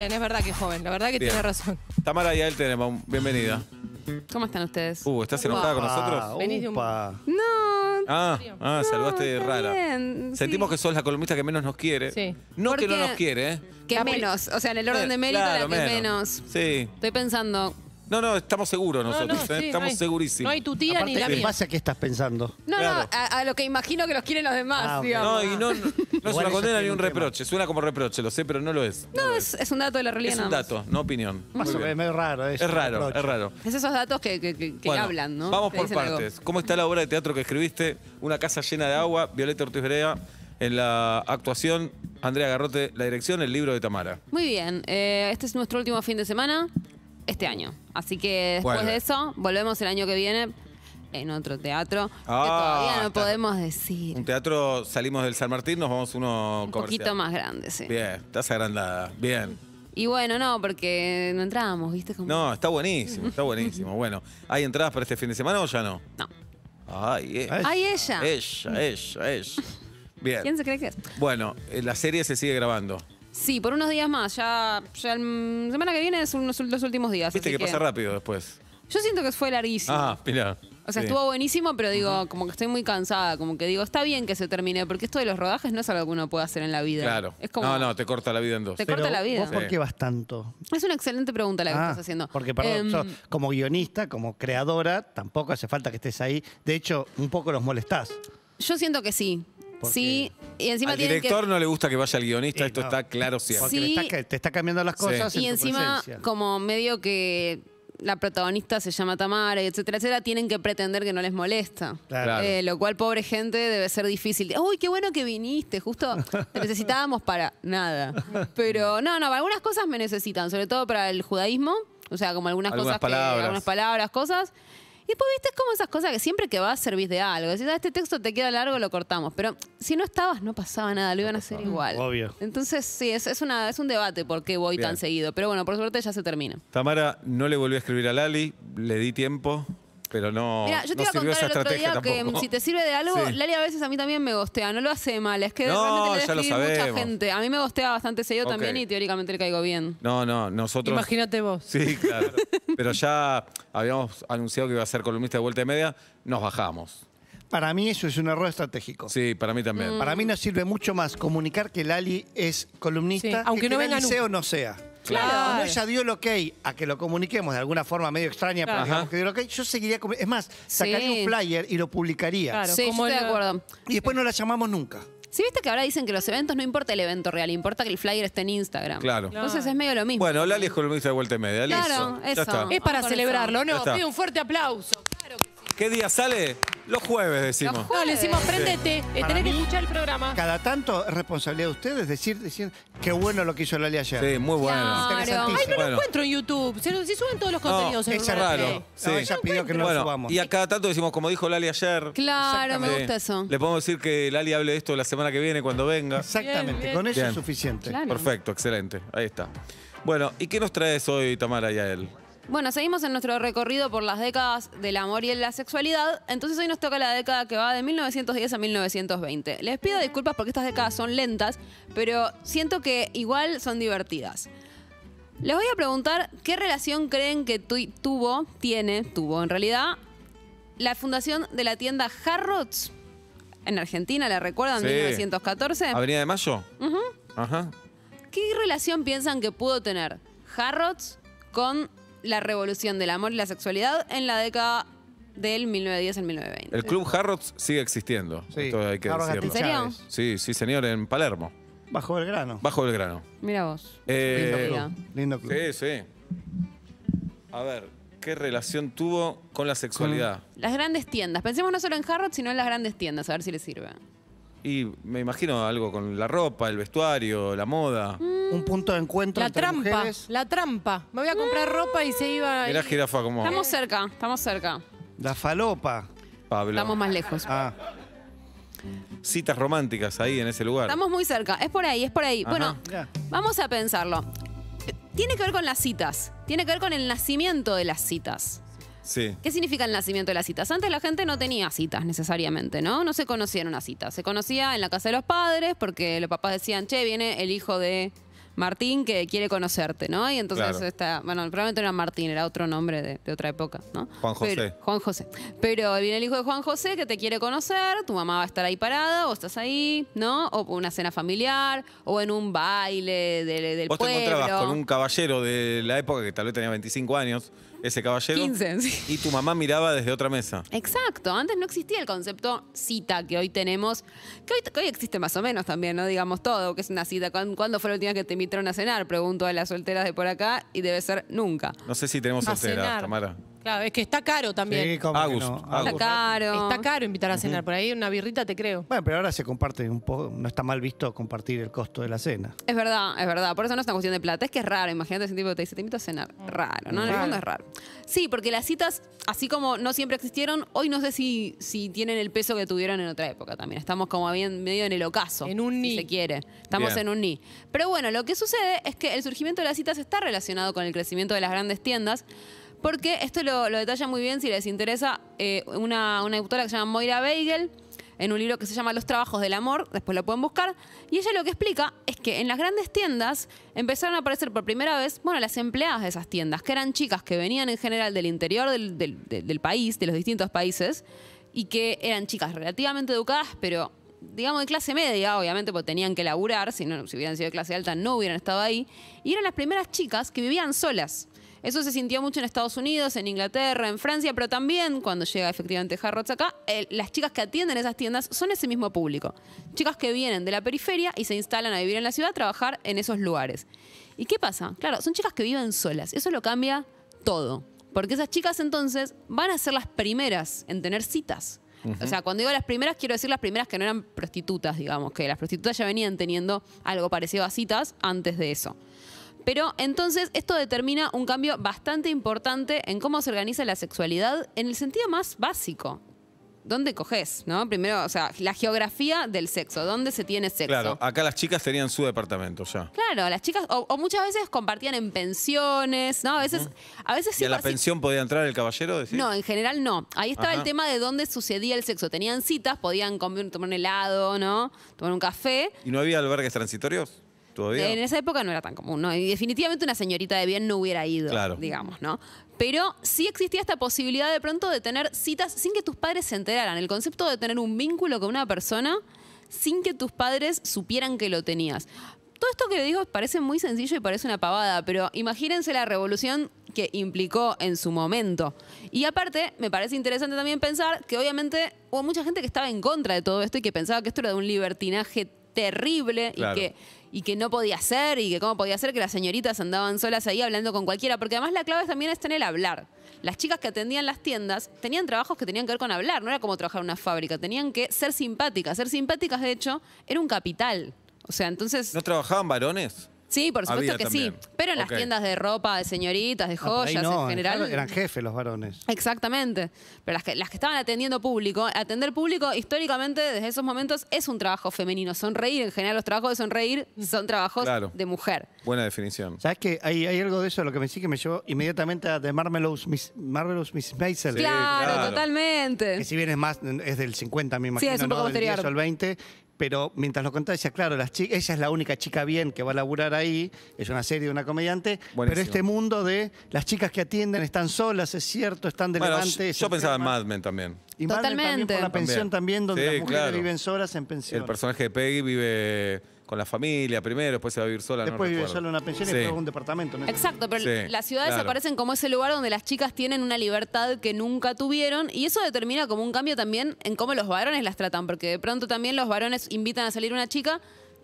Es verdad que es joven, la verdad que tiene razón. Tamara y él tenemos, bienvenida. ¿Cómo están ustedes? Uh, ¿estás enojada con nosotros? Venís de un- Upa. Ah, no. Ah, ah salvaste saludaste rara. Sentimos que sos la columnista que menos nos quiere. Sí. No que no nos quiere, ¿eh? Que menos, o sea, en el orden de mérito Claro, la que menos. Sí. Estoy pensando, no, no, estamos seguros nosotros, ¿eh? estamos segurísimos. No hay tu tía ni nada. la ¿Qué mía. pasa? ¿Qué estás pensando? No, no, a, lo que imagino que los quieren los demás, ah, digamos. No, y no, es una condena ni un reproche. Suena como reproche, lo sé, pero no lo es. No, es, un dato de la realidad. es un dato, no opinión. Más o menos, raro. eso. Es raro, es raro. Es esos datos que, hablan, ¿no? Vamos por partes. ¿Cómo está la obra de teatro que escribiste? Una casa llena de agua, Violeta Ortiz Brea en la actuación, Andrea Garrote la dirección, el libro de Tamara. Muy bien, eh, este es nuestro último fin de semana este año. Así que después de eso, volvemos el año que viene en otro teatro que ah, todavía no podemos decir. Un teatro, salimos del San Martín, nos vamos a uno Un poquito más grande, sí. Bien, estás agrandada. Bien. Y bueno, no, porque no entrábamos, ¿viste? Como- No, está buenísimo, está buenísimo. Bueno, ¿hay entradas para este fin de semana o ya no? No. Ay, eh. Ay, ella. ella, ella, ella. Bien. ¿Quién se cree que es? Bueno, eh, la serie se sigue grabando. Sí, por unos días más. Ya, la semana que viene son los, últimos días. Viste que, pasa rápido después. Yo siento que fue larguísimo. Ah, mira. O sea, estuvo buenísimo, pero digo, como que estoy muy cansada, como que digo, está bien que se termine, porque esto de los rodajes no es algo que uno pueda hacer en la vida. Claro. no, no, te corta la vida en dos. Te corta la vida. ¿Vos por qué vas tanto? Es una excelente pregunta la que ah, estás haciendo. Porque, perdón, em, como guionista, como creadora, tampoco hace falta que estés ahí. De hecho, un poco los molestás. Yo siento que sí. Sí, y encima al director no le gusta que vaya el guionista, esto está claro Sí, te está cambiando las cosas. y encima, como medio que la protagonista se llama Tamara, etcétera, etcétera, tienen que pretender que no les molesta. Eh, lo cual, pobre gente, debe ser difícil. Uy, qué bueno que viniste, justo te necesitábamos para nada. Pero no, no, algunas cosas me necesitan, sobre todo para el judaísmo. O sea, como algunas, cosas, algunas palabras, cosas. Y pues viste, como esas cosas que siempre que vas servir de algo. si ah, este texto te queda largo, lo cortamos. Pero si no estabas, no pasaba nada, lo iban a hacer igual. Obvio. Entonces, sí, es, es una, es un debate por qué voy tan seguido. Pero bueno, por suerte ya se termina. Tamara, no le volví a escribir a Lali, le di tiempo pero no. Mira, yo te iba a contar el otro día que si te sirve de algo, Lali a veces a mí también me gostea, no lo hace mal, es que no, realmente le mucha gente. A mí me gostea bastante seguido también y teóricamente le caigo bien. No, no, nosotros. Imagínate vos. Sí, claro. pero ya habíamos anunciado que iba a ser columnista de vuelta y media, nos bajamos. Para mí eso es un error estratégico. Sí, para mí también. Mm. Para mí nos sirve mucho más comunicar que Lali es columnista, aunque no venga Liceo no sea. Claro. ella dio el ok a que lo comuniquemos de alguna forma medio extraña, pero que dio el ok, yo seguiría... Es más, sacaría un flyer y lo publicaría. Claro. Sí, estoy de acuerdo. Y después no la llamamos nunca. Si viste que ahora dicen que los eventos no importa el evento real, importa que el flyer esté en Instagram. Claro. Entonces es medio lo mismo. Bueno, Lali es columnista de vuelta y media. Claro, eso. Es para celebrarlo, ¿no? un fuerte aplauso. Claro ¿Qué día sale? Los jueves, decimos. No, le decimos, préndete, eh, tenés que escuchar el programa. Cada tanto es responsabilidad de ustedes decir, decir qué bueno lo que hizo Lali ayer. Sí, muy bueno. Claro. Ay, no lo encuentro en YouTube. Si suben todos los contenidos en Es raro. Sí. ella pidió que no lo subamos. y a cada tanto decimos, como dijo Lali ayer. Claro, me gusta eso. Le podemos decir que Lali hable de esto la semana que viene cuando venga. Exactamente, con eso es suficiente. Perfecto, excelente. Ahí está. Bueno, ¿y qué nos traes hoy, Tamara y a él? Bueno, seguimos en nuestro recorrido por las décadas del amor y la sexualidad. Entonces hoy nos toca la década que va de 1910 a 1920. Les pido disculpas porque estas décadas son lentas, pero siento que igual son divertidas. Les voy a preguntar qué relación creen que tuvo, tiene, tuvo en realidad, la fundación de la tienda Harrods en Argentina, ¿la recuerdan? Sí. 1914. Avenida de Mayo. Ajá. ¿Qué relación piensan que pudo tener Harrods con la revolución del amor y la sexualidad en la década del 1910 al 1920. El Club Harrods sigue existiendo. Sí. Sí, sí, señor, en Palermo. Bajo el grano. Bajo grano. Mira vos. Eh, lindo, club. Sí, sí. A ver, ¿qué relación tuvo con la sexualidad? las grandes tiendas. Pensemos no solo en Harrods, sino en las grandes tiendas, a ver si le sirve. Y me imagino algo con la ropa, el vestuario, la moda. Mm, un punto de encuentro. La entre trampa, mujeres. la trampa. Me voy a comprar ropa y se iba. Era jirafa, como. Estamos cerca, estamos cerca. La falopa. Pablo. Estamos más lejos. Ah. Citas románticas ahí en ese lugar. Estamos muy cerca. Es por ahí, es por ahí. Bueno, vamos a pensarlo. Tiene que ver con las citas. Tiene que ver con el nacimiento de las citas. Sí. ¿Qué significa el nacimiento de las citas? Antes la gente no tenía citas necesariamente, ¿no? No se conocían una citas. Se conocía en la casa de los padres porque los papás decían, che, viene el hijo de Martín que quiere conocerte, ¿no? Y entonces está, bueno, probablemente no era Martín, era otro nombre de, otra época, ¿no? Juan José. Juan José. Pero viene el hijo de Juan José que te quiere conocer, tu mamá va a estar ahí parada, vos estás ahí, ¿no? O una cena familiar, o en un baile del pueblo. Vos te encontrabas con un caballero de la época que tal vez tenía 25 años ese caballero. sí. Y tu mamá miraba desde otra mesa. Exacto, antes no existía el concepto cita que hoy tenemos, que hoy, existe más o menos también, ¿no? Digamos todo, que es una cita. ¿Cuándo fue la última que te invitaron a cenar? Pregunto a las solteras de por acá y debe ser nunca. No sé si tenemos solteras, Tamara. Claro, es que está caro también. Sí, Está caro. Está caro invitar a cenar por ahí, una birrita te creo. Bueno, pero ahora se comparte un poco, no está mal visto compartir el costo de la cena. Es verdad, es verdad. Por eso no es una cuestión de plata. Es que es raro. Imagínate ese tipo que te dice, te invito a cenar. Mm. Raro, ¿no? En el es raro. Sí, porque las citas, así como no siempre existieron, hoy no sé si, si tienen el peso que tuvieron en otra época también. Estamos como bien medio en el ocaso. En un ni. Si se quiere. Estamos en un ni. Pero bueno, lo que sucede es que el surgimiento de las citas está relacionado con el crecimiento de las grandes tiendas porque esto lo, detalla muy bien, si les interesa, eh, una, una que se llama Moira Beigel, en un libro que se llama Los Trabajos del Amor, después lo pueden buscar, y ella lo que explica es que en las grandes tiendas empezaron a aparecer por primera vez, bueno, las empleadas de esas tiendas, que eran chicas que venían en general del interior del, país, de los distintos países, y que eran chicas relativamente educadas, pero digamos de clase media, obviamente, porque tenían que laburar, si, no, si hubieran sido de clase alta no hubieran estado ahí, y eran las primeras chicas que vivían solas eso se sintió mucho en Estados Unidos, en Inglaterra, en Francia, pero también cuando llega efectivamente Harrods acá, las chicas que atienden esas tiendas son ese mismo público. Chicas que vienen de la periferia y se instalan a vivir en la ciudad, a trabajar en esos lugares. ¿Y qué pasa? Claro, son chicas que viven solas. Eso lo cambia todo. Porque esas chicas entonces van a ser las primeras en tener citas. O sea, cuando digo las primeras, quiero decir las primeras que no eran prostitutas, digamos, que las prostitutas ya venían teniendo algo parecido a citas antes de eso. Pero entonces esto determina un cambio bastante importante en cómo se organiza la sexualidad en el sentido más básico. ¿Dónde coges? ¿No? Primero, o sea, la geografía del sexo, ¿dónde se tiene sexo? Claro, acá las chicas tenían su departamento ya. Claro, las chicas, o, muchas veces compartían en pensiones, ¿no? A veces, a veces sí. ¿Y la pensión podía entrar el caballero? No, en general no. Ahí estaba el tema de dónde sucedía el sexo. Tenían citas, podían comer, tomar un helado, ¿no? Tomar un café. ¿Y no había albergues transitorios? En esa época no era tan común, ¿no? Y definitivamente una señorita de bien no hubiera ido, digamos, ¿no? Pero sí existía esta posibilidad de pronto de tener citas sin que tus padres se enteraran. El concepto de tener un vínculo con una persona sin que tus padres supieran que lo tenías. Todo esto que digo parece muy sencillo y parece una pavada, pero imagínense la revolución que implicó en su momento. Y aparte, me parece interesante también pensar que obviamente hubo mucha gente que estaba en contra de todo esto y que pensaba que esto era de un libertinaje terrible y que y que no podía ser y que cómo podía ser que las señoritas andaban solas ahí hablando con cualquiera, porque además la clave también está en el hablar. Las chicas que atendían las tiendas tenían trabajos que tenían que ver con hablar, no era como trabajar en una fábrica, tenían que ser simpáticas. Ser simpáticas, de hecho, era un capital. O sea, entonces... ¿No trabajaban varones? Sí, por supuesto que sí. Pero en las tiendas de ropa, de señoritas, de ah, joyas en general. Eran jefes los varones. Exactamente. Pero las que, las que estaban atendiendo público, atender público históricamente desde esos momentos es un trabajo femenino. Sonreír, en general los trabajos de sonreír son trabajos de mujer. Buena definición. ¿Sabes que Hay, hay algo de eso, lo que me sí que me llevó inmediatamente a The Marvelous Miss, Marvelous Maisel. claro, totalmente. Que si bien es más, es del 50, me imagino, un poco ¿no? del posterior. o al 20, pero mientras lo contaba decía, claro, las chicas, ella es la única chica bien que va a laburar ahí, es una serie, de una comediante, pero este mundo de las chicas que atienden están solas, es cierto, están de Yo, pensaba en Mad Men también. Totalmente. Mad por la pensión también, donde las mujeres viven solas en pensión. El personaje de Peggy vive con la familia primero, después se va a vivir sola. Después vive sola en una pensión y después un departamento. Exacto, pero las ciudades aparecen como ese lugar donde las chicas tienen una libertad que nunca tuvieron y eso determina como un cambio también en cómo los varones las tratan, porque de pronto también los varones invitan a salir una chica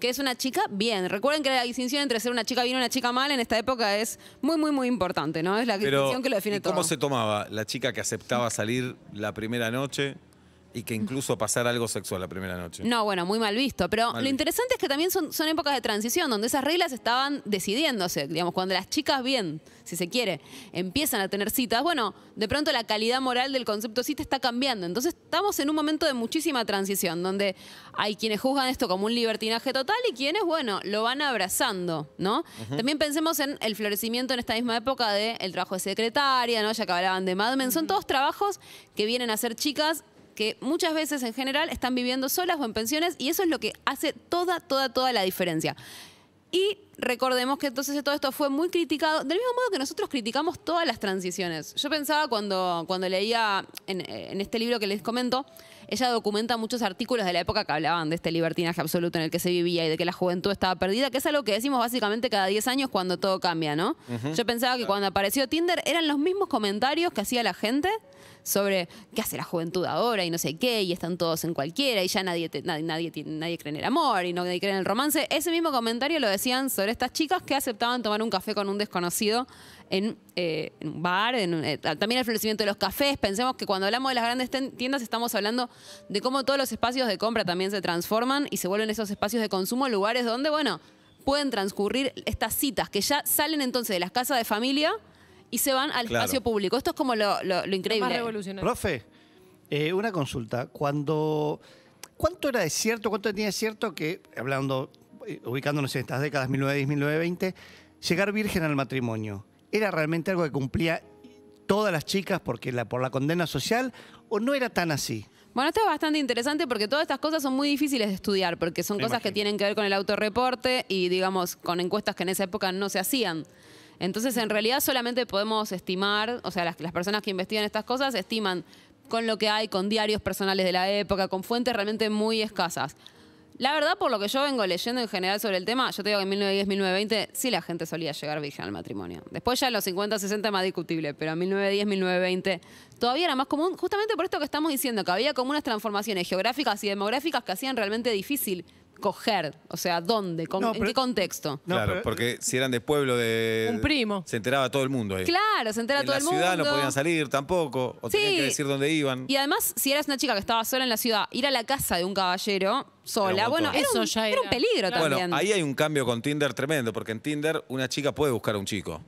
que es una chica bien. Recuerden que la distinción entre ser una chica bien y una chica mal en esta época es muy, muy, muy importante, ¿no? Es la distinción que lo define todo. ¿Cómo se tomaba la chica que aceptaba salir la primera noche? Y que mm. incluso pasar algo sexual la primera noche. No, bueno, muy mal visto. Pero lo interesante es que también son, épocas de transición donde esas reglas estaban decidiéndose. Digamos, cuando las chicas, bien, si se quiere, empiezan a tener citas, bueno, de pronto la calidad moral del concepto cita está cambiando. Entonces estamos en un momento de muchísima transición donde hay quienes juzgan esto como un libertinaje total y quienes, bueno, lo van abrazando, ¿no? También pensemos en el florecimiento en esta misma época del trabajo de secretaria, ¿no? Ya que hablaban de Mad Son todos trabajos que vienen a ser chicas que muchas veces en general están viviendo solas o en pensiones y eso es lo que hace toda, toda, toda la diferencia. Y recordemos que entonces todo esto fue muy criticado, del mismo modo que nosotros criticamos todas las transiciones. Yo pensaba cuando, cuando leía en este libro que les comento, ella documenta muchos artículos de la época que hablaban de este libertinaje absoluto en el que se vivía y de que la juventud estaba perdida, que es algo que decimos básicamente cada 10 años cuando todo cambia, ¿no? Yo pensaba que cuando apareció Tinder eran los mismos comentarios que hacía la gente sobre qué hace la juventud ahora y no sé qué, y están todos en cualquiera, y ya nadie, nadie, nadie, cree en el amor y no, nadie cree en el romance. Ese mismo comentario lo decían sobre estas chicas que aceptaban tomar un café con un desconocido eh, en, un bar, eh, también el florecimiento de los cafés. Pensemos que cuando hablamos de las grandes tiendas estamos hablando de cómo todos los espacios de compra también se transforman y se vuelven esos espacios de consumo, lugares donde, bueno, pueden transcurrir estas citas que ya salen entonces de las casas de familia y se van al espacio público. Esto es como lo, increíble. Profe, eh, una consulta. Cuando, ¿Cuánto era de cierto, cuánto tenía cierto que, hablando, ubicándonos en estas décadas 1910-1920, llegar virgen al matrimonio? era realmente algo que cumplía todas las chicas porque la, por la condena social o no era tan así? Bueno, esto es bastante interesante porque todas estas cosas son muy difíciles de estudiar porque son cosas que tienen que ver con el autorreporte y, digamos, con encuestas que en esa época no se hacían. Entonces, en realidad solamente podemos estimar, o sea, las, las personas que investigan estas cosas estiman con lo que hay, con diarios personales de la época, con fuentes realmente muy escasas. La verdad, por lo que yo vengo leyendo en general sobre el tema, yo te digo que en 1910, 1920 sí la gente solía llegar virgen al matrimonio. Después ya en los 50, 60 más discutible, pero en 1910, 1920 todavía era más común, justamente por esto que estamos diciendo, que había como unas transformaciones geográficas y demográficas que hacían realmente difícil coger? O sea, ¿dónde? ¿En qué contexto? claro, porque si eran de pueblo de. Un primo. Se enteraba todo el mundo ahí. Claro, se enteraba todo el mundo. ciudad no podían salir tampoco, o tenían que decir dónde iban. Y además, si eras una chica que estaba sola en la ciudad, ir a la casa de un caballero sola, bueno, Eso ya era un peligro Bueno, ahí hay un cambio con Tinder tremendo, porque en Tinder una chica puede buscar a un chico.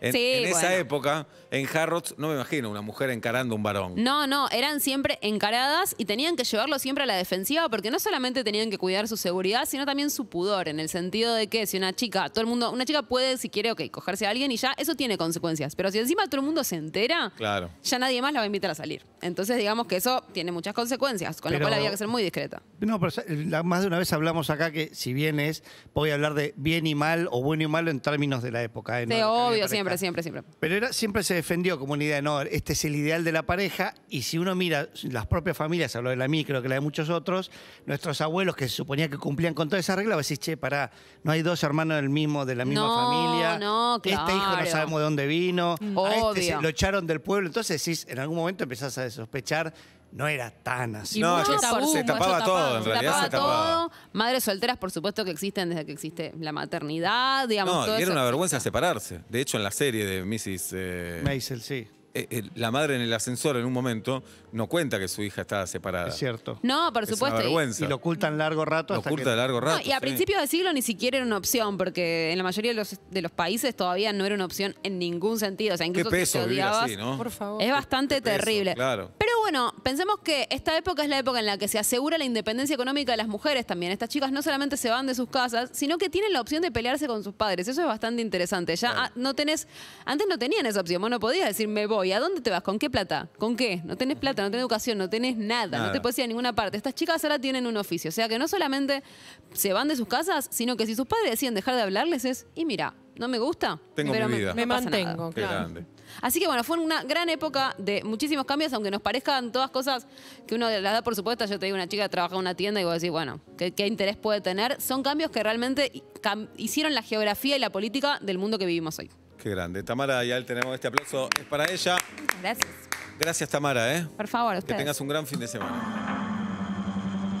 En, esa época, en Harrods, no me imagino una mujer encarando a un varón. No, no, eran siempre encaradas y tenían que llevarlo siempre a la defensiva porque no solamente tenían que cuidar su seguridad, sino también su pudor, en el sentido de que si una chica, todo el mundo, una chica puede, si quiere, ok, cogerse a alguien y ya eso tiene consecuencias. Pero si encima todo el mundo se entera, claro. ya nadie más la va a invitar a salir. Entonces, digamos que eso tiene muchas consecuencias, con lo cual había que ser muy discreta. No, pero eh, más de una vez hablamos acá que si bien es, voy a hablar de bien y mal o bueno y malo en términos de la época. de ¿eh? obvio, siempre siempre, Pero era, siempre se defendió como una idea, no, este es el ideal de la pareja y si uno mira las propias familias, hablo de la mí, creo que la de muchos otros, nuestros abuelos que se suponía que cumplían con toda esa regla, Vos decís, che, pará, no hay dos hermanos del mismo, de la misma familia. No, Este hijo no sabemos de dónde vino. A este se lo echaron del pueblo. Entonces decís, en algún momento empezás a sospechar no era tan así. no, se tapaba todo, en realidad se tapaba, todo. Madres solteras, por supuesto que existen desde que existe la maternidad, digamos. No, todo y era una vergüenza separarse. De hecho, en la serie de Mrs. Eh, Maisel, sí. Eh, eh, la madre en el ascensor en un momento no cuenta que su hija estaba separada. Es cierto. No, por Es supuesto. una vergüenza. Y lo ocultan largo rato Lo largo rato. y a principios de siglo ni siquiera era una opción, porque en la mayoría de los, de los países todavía no era una opción en ningún sentido. O sea, incluso te Por favor. Es bastante terrible. claro bueno, pensemos que esta época es la época en la que se asegura la independencia económica de las mujeres también. Estas chicas no solamente se van de sus casas, sino que tienen la opción de pelearse con sus padres. Eso es bastante interesante. Ya ah, no tenés, antes no tenían esa opción. Vos no podías decir, me voy. ¿A dónde te vas? ¿Con qué plata? ¿Con qué? No tenés plata, no tenés educación, no tenés nada. No te podías ir a ninguna parte. Estas chicas ahora tienen un oficio. O sea que no solamente se van de sus casas, sino que si sus padres deciden dejar de hablarles es, y mira, no me gusta, Tengo pero me, mantengo, grande. Así que bueno, fue una gran época de muchísimos cambios, aunque nos parezcan todas cosas que uno las da por supuesto. Yo te digo, una chica que trabaja en una tienda y vos decís, bueno, ¿qué, interés puede tener? Son cambios que realmente hicieron la geografía y la política del mundo que vivimos hoy. Qué grande. Tamara Ayal, tenemos este aplauso. Es para ella. Gracias. Gracias, Tamara. ¿eh? Por favor, Que tengas un gran fin de semana.